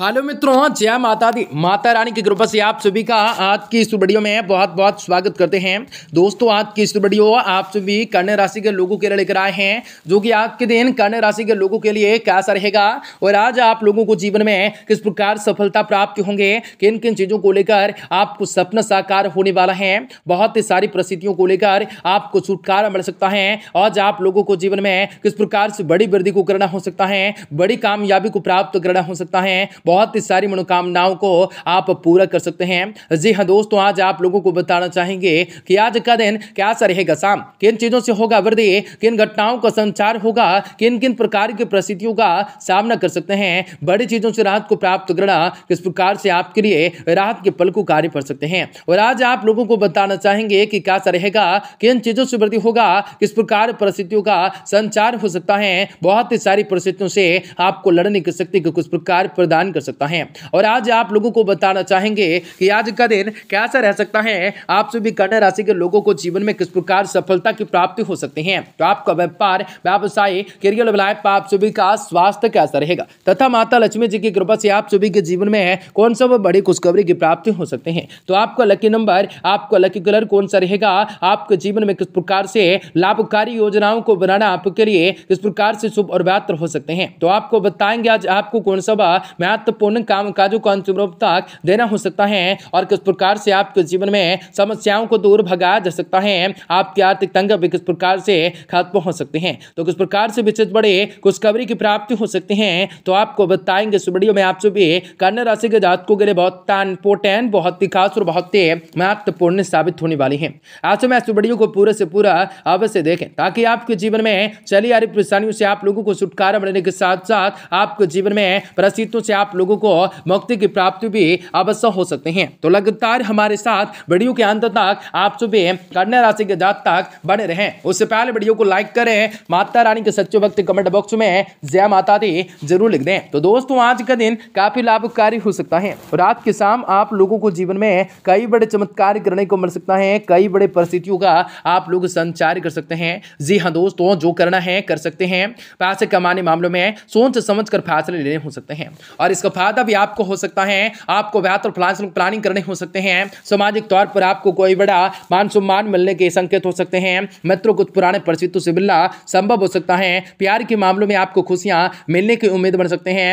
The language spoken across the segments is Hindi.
हेलो मित्रों जय माता दी माता रानी की कृपा से आप सभी का आज की इस वीडियो में बहुत बहुत स्वागत करते हैं दोस्तों आज की इस वीडियो आप सभी कन्या राशि के लोगों के लिए लेकर आए हैं जो कि आज के दिन कन्या राशि के लोगों के लिए कैसा रहेगा और आज आप लोगों को जीवन में किस प्रकार सफलता प्राप्त होंगे किन किन चीज़ों को लेकर आपको सपना साकार होने वाला है बहुत ही सारी परिस्थितियों को लेकर आपको छुटकारा मिल सकता है आज आप लोगों को जीवन में किस प्रकार से बड़ी वृद्धि को करना हो सकता है बड़ी कामयाबी को प्राप्त करना हो सकता है बहुत ही सारी मनोकामनाओं को आप पूरा कर सकते हैं जी हाँ दोस्तों आज आप लोगों को बताना चाहेंगे कि आज का दिन कैसा रहेगा शाम किन चीज़ों से होगा वृद्धि किन घटनाओं का संचार होगा किन किन प्रकार की परिस्थितियों का सामना कर सकते हैं बड़ी चीज़ों से राहत को प्राप्त करना किस प्रकार से आपके लिए राहत के पल को कार्य कर सकते हैं और आज आप लोगों को बताना चाहेंगे कि कैसा रहेगा किन चीज़ों से वृद्धि होगा किस प्रकार परिस्थितियों का संचार हो सकता है बहुत ही सारी परिस्थितियों से आपको लड़ने की शक्ति को कुछ प्रकार प्रदान कर सकता है और आज आप लोगों को बताना चाहेंगे कि आज का दिन कैसा रह सकता है आप सभी कन्या राशि के लोगों को जीवन में किस प्रकार सफलता की प्राप्ति हो सकती है तो आपका व्यापार व्यवसाय करियर लाइफ आप सभी का स्वास्थ्य कैसा रहेगा तथा माता लक्ष्मी जी की कृपा से आप सभी के जीवन में कौन सा बड़ी खुशखबरी की प्राप्ति हो सकते हैं तो आपका लकी नंबर आपका लकी कलर कौन सा रहेगा आपके जीवन में किस प्रकार से लाभकारी योजनाओं को बनाना आपके लिए किस प्रकार से शुभ और बेहतर हो सकते हैं तो आपको बताएंगे आज आपको कौन सा महत्व महत्वपूर्ण काम काजों को अंतिम रूप तक देना हो सकता है और किस प्रकार से आपके जीवन में समस्याओं को दूर भगा जा सकता है आपके आर्थिक तंग भी किस प्रकार से खत्म हो सकते हैं तो किस प्रकार से विचित बड़े खुशखबरी की प्राप्ति हो सकती है तो आपको बताएंगे इस वीडियो में आप सभी कन्या राशि के जातकों के लिए बहुत इंपोर्टेंट बहुत ही खास और बहुत ही महत्वपूर्ण साबित होने वाली है आज में इस वीडियो को पूरे से पूरा अवश्य देखें ताकि आपके जीवन में चली आ रही परेशानियों से आप लोगों को छुटकारा मिलने के साथ साथ आपके जीवन में परिस्थितियों से आप लोगों को मुक्ति की प्राप्ति भी अवश्य हो सकते हैं तो लगातार हमारे साथ वीडियो के अंत तक आप सुबह कन्या राशि के जात तक बने रहें उससे पहले वीडियो को लाइक करें माता रानी के सच्चे वक्त कमेंट बॉक्स में जय माता दी जरूर लिख दें तो दोस्तों आज का दिन काफी लाभकारी हो सकता है रात के शाम आप लोगों को जीवन में कई बड़े चमत्कार करने को मिल सकता है कई बड़े परिस्थितियों का आप लोग संचार कर सकते हैं जी हाँ दोस्तों जो करना है कर सकते हैं पैसे कमाने मामलों में सोच समझ कर फैसले लेने हो सकते हैं और इस इसका फायदा भी आपको हो सकता है आपको बेहतर प्लानिंग करने हो सकते हैं सामाजिक तौर पर आपको कोई बड़ा मान सम्मान मिलने के संकेत हो सकते हैं मित्रों कुछ पुराने परिचितों से मिलना संभव हो सकता है प्यार के मामलों में आपको खुशियां मिलने की उम्मीद बन सकते हैं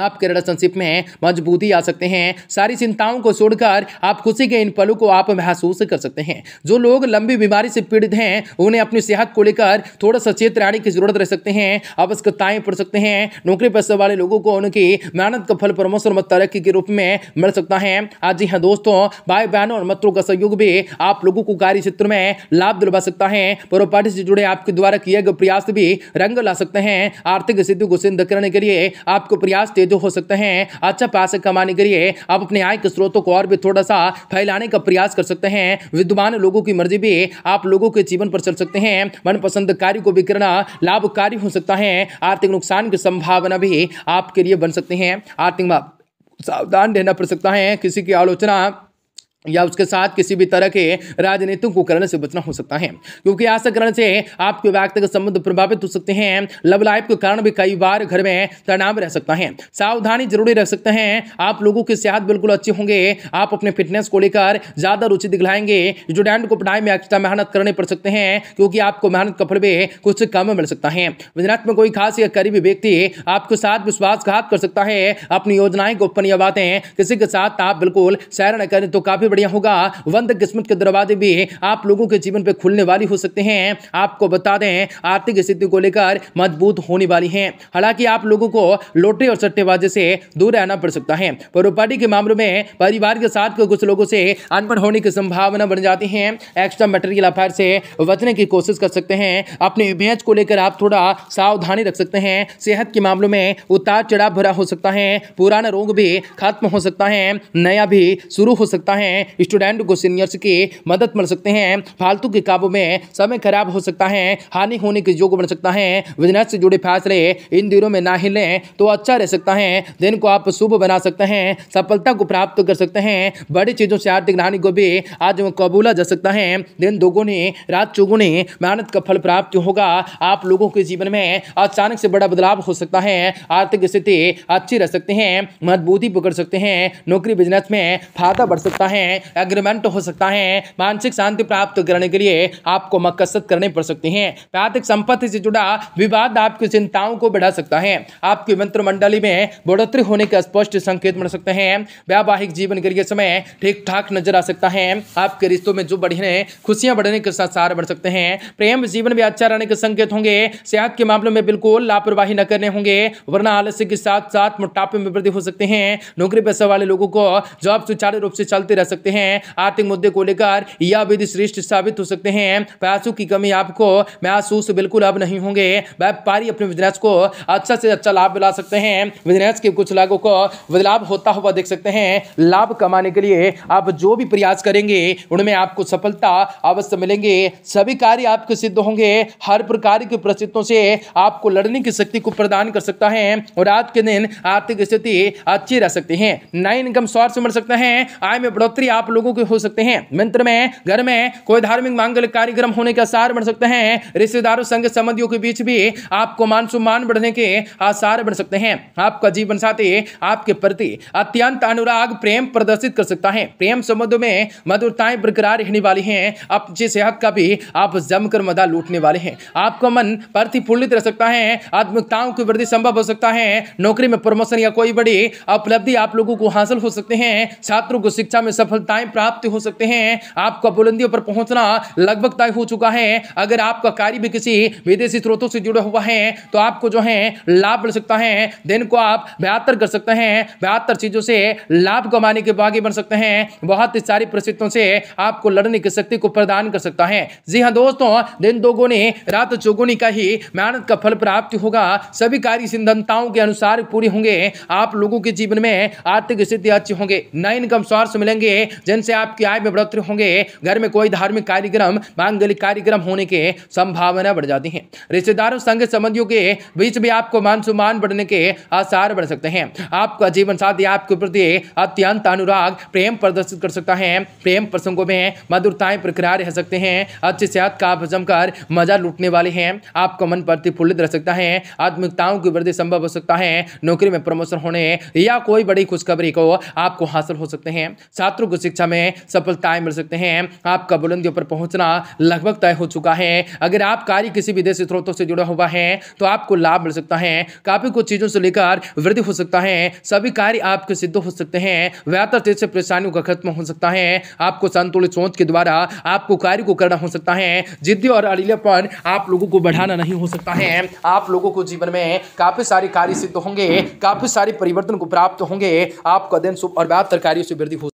आपके रिलेशनशिप संक्षिप्त में मजबूती आ सकते हैं सारी चिंताओं को छोड़कर आप खुशी के इन पलों को आप महसूस कर सकते हैं जो लोग लंबी बीमारी से पीड़ित हैं उन्हें अपनी सेहत को लेकर थोड़ा सचेत रहने की जरूरत रह सकते हैं आवश्यकताएं पड़ सकते हैं नौकरी पैसे वाले लोगों को उनकी मेहनत का फल प्रमोशन और तरक्की के रूप में मिल सकता है आज जी हाँ दोस्तों भाई बहनों और मित्रों का सहयोग भी आप लोगों को कार्य क्षेत्र में लाभ दिलवा सकता है प्रोपर्टी से जुड़े आपके द्वारा किए गए प्रयास भी रंग ला सकते हैं आर्थिक स्थिति को सिद्ध करने के लिए आपको प्रयास तेज हो सकते हैं अच्छा पैसे कमाने के लिए आप अपने आय के स्रोतों को और भी थोड़ा सा फैलाने का प्रयास कर सकते हैं विद्वान लोगों की मर्जी भी आप लोगों के जीवन पर चल सकते हैं मनपसंद कार्य को भी करना लाभकारी हो सकता है आर्थिक नुकसान की संभावना भी आपके लिए बन सकते हैं आर्थिक सावधान रहना पड़ सकता है किसी की आलोचना या उसके साथ किसी भी तरह के राजनीतिक कुकरण से बचना हो सकता है क्योंकि ऐसा करण से आपके व्यक्तिगत संबंध प्रभावित हो सकते हैं लव लाइफ के कारण भी कई बार घर में तनाव रह सकता है सावधानी जरूरी रह सकते हैं आप लोगों की सेहत बिल्कुल अच्छे होंगे आप अपने फिटनेस को लेकर ज़्यादा रुचि दिखलाएंगे स्टूडेंट को पढ़ाई में एक्स्ट्रा मेहनत करनी पड़ सकते हैं क्योंकि आपको मेहनत का फल भी कुछ कम मिल सकता है गुजरात में कोई खास या करीबी व्यक्ति आपके साथ विश्वासघात कर सकता है अपनी योजनाएं गोपनीय बातें किसी के साथ आप बिल्कुल सैर न करें तो काफ़ी बढ़िया होगा वंद किस्मत के दरवाजे भी आप लोगों के जीवन पर खुलने वाली हो सकते हैं आपको बता दें आर्थिक स्थिति को लेकर मजबूत होने वाली है हालांकि आप लोगों को लोटरी और सट्टेबाजे से दूर रहना पड़ सकता है परोपाटी के मामलों में परिवार के साथ कुछ लोगों से अनपढ़ होने की संभावना बन जाती है एक्स्ट्रा मटेरियल अफेयर से बचने की कोशिश कर सकते हैं अपने इमेज को लेकर आप थोड़ा सावधानी रख सकते हैं सेहत के मामलों में उतार चढ़ाव भरा हो सकता है पुराना रोग भी खत्म हो सकता है नया भी शुरू हो सकता है स्टूडेंट को सीनियर्स की मदद मिल सकते हैं फालतू के काबू में समय खराब हो सकता है हानि होने के योग बन सकता है बिजनेस से जुड़े फैसले इन दिनों में ना ही लें तो अच्छा रह सकता है दिन को आप शुभ बना सकते हैं सफलता को प्राप्त कर सकते हैं बड़ी चीज़ों से आर्थिक हानि को भी आज कबूला जा सकता है दिन दोगुने रात चौगुने मेहनत का फल प्राप्त होगा आप लोगों के जीवन में अचानक से बड़ा बदलाव हो सकता है आर्थिक स्थिति अच्छी रह सकती है मजबूती पकड़ सकते हैं नौकरी बिजनेस में फायदा बढ़ सकता है हैं एग्रीमेंट हो सकता है मानसिक शांति प्राप्त करने के लिए आपको मकसद करने पड़ सकते हैं पैतृक संपत्ति से जुड़ा विवाद आपकी चिंताओं को बढ़ा सकता है आपके मंत्रिमंडली में बढ़ोतरी होने के स्पष्ट संकेत मिल सकते हैं वैवाहिक जीवन के लिए समय ठीक ठाक नजर आ सकता है आपके रिश्तों में जो बढ़ने खुशियां बढ़ने के साथ सार बढ़ सकते हैं प्रेम जीवन में अच्छा रहने के संकेत होंगे सेहत के मामलों में बिल्कुल लापरवाही न करने होंगे वरना आलस्य के साथ साथ मोटापे में वृद्धि हो सकते हैं नौकरी पैसा वाले लोगों को जॉब सुचारू रूप से चलते रह सकते सकते हैं आर्थिक मुद्दे को लेकर यह विधि श्रेष्ठ साबित हो सकते हैं पैसों की कमी आपको महसूस बिल्कुल अब नहीं होंगे व्यापारी अपने बिजनेस को अच्छा से अच्छा लाभ दिला सकते हैं बिजनेस के कुछ लागों को बदलाव होता हुआ देख सकते हैं लाभ कमाने के लिए आप जो भी प्रयास करेंगे उनमें आपको सफलता अवश्य मिलेंगे सभी कार्य आपके सिद्ध होंगे हर प्रकार के परिस्थितियों से आपको लड़ने की शक्ति को प्रदान कर सकता है और आज के दिन आर्थिक स्थिति अच्छी रह सकती है नए इनकम सोर्स मिल सकते हैं आय में बढ़ोतरी मंत्री आप लोगों के हो सकते हैं मंत्र में घर में कोई धार्मिक मांगलिक कार्यक्रम होने का आसार बढ़ सकते हैं रिश्तेदारों संघ संबंधियों के बीच भी आपको मान सम्मान बढ़ने के आसार बढ़ सकते हैं आपका जीवन साथी आपके प्रति अत्यंत अनुराग प्रेम प्रदर्शित कर सकता है प्रेम संबंध में मधुरताएं बरकरार रहने वाली हैं अपनी सेहत का भी आप जमकर मदा लूटने वाले हैं आपका मन प्रतिफुल्लित रह सकता है आत्मिकताओं की वृद्धि संभव हो सकता है नौकरी में प्रमोशन या कोई बड़ी उपलब्धि आप लोगों को हासिल हो सकते हैं छात्रों को शिक्षा में सफल सफलताएं प्राप्त हो सकते हैं आपका बुलंदियों पर पहुंचना लगभग तय हो चुका है अगर आपका कार्य भी किसी विदेशी स्रोतों से जुड़ा हुआ है तो आपको जो है लाभ मिल सकता है दिन को आप बेहतर कर सकते हैं बेहतर चीज़ों से लाभ कमाने के बागी बन सकते हैं बहुत ही सारी परिस्थितियों से आपको लड़ने की शक्ति को प्रदान कर सकता है जी हाँ दोस्तों दिन दोगुनी रात चौगुनी का ही मेहनत का फल प्राप्त होगा सभी कार्य सिद्धताओं के अनुसार पूरे होंगे आप लोगों के जीवन में आर्थिक स्थिति अच्छी होंगे नए इनकम सोर्स मिलेंगे जिनसे आपकी आय में बढ़ोतरी होंगे घर में कोई धार्मिक कार्यक्रम मांगलिक कार्यक्रम होने के संभावना बढ़ जाती है रिश्तेदारों संघ संबंधियों के बीच भी आपको मान सम्मान बढ़ने के आसार बढ़ सकते हैं आपका जीवन साथी आपके प्रति अत्यंत अनुराग प्रेम प्रदर्शित कर सकता है प्रेम प्रसंगों में मधुरताएं प्रक्रिया रह सकते हैं अच्छी सेहत का आप जमकर मजा लूटने वाले हैं आपका मन प्रतिफुल्लित रह सकता है आत्मिकताओं की वृद्धि संभव हो सकता है नौकरी में प्रमोशन होने या कोई बड़ी खुशखबरी को आपको हासिल हो सकते हैं छात्रों आपको शिक्षा में सफलताएं मिल सकते हैं आपका बुलंदियों पर पहुंचना लगभग तय हो चुका है अगर आप कार्य किसी विदेशी स्रोतों से जुड़ा हुआ है तो आपको लाभ मिल सकता है काफी कुछ चीजों से लेकर वृद्धि हो सकता है सभी कार्य आपके सिद्ध हो सकते हैं व्यातर से परेशानियों का खत्म हो सकता है आपको संतुलित सोच के द्वारा आपको कार्य को करना हो सकता है जिद्दी और अड़ीलेपन आप लोगों को बढ़ाना नहीं हो सकता है आप लोगों को जीवन में काफी सारे कार्य सिद्ध होंगे काफी सारे परिवर्तन को प्राप्त होंगे आपका दिन शुभ और बेहतर कार्यों से वृद्धि हो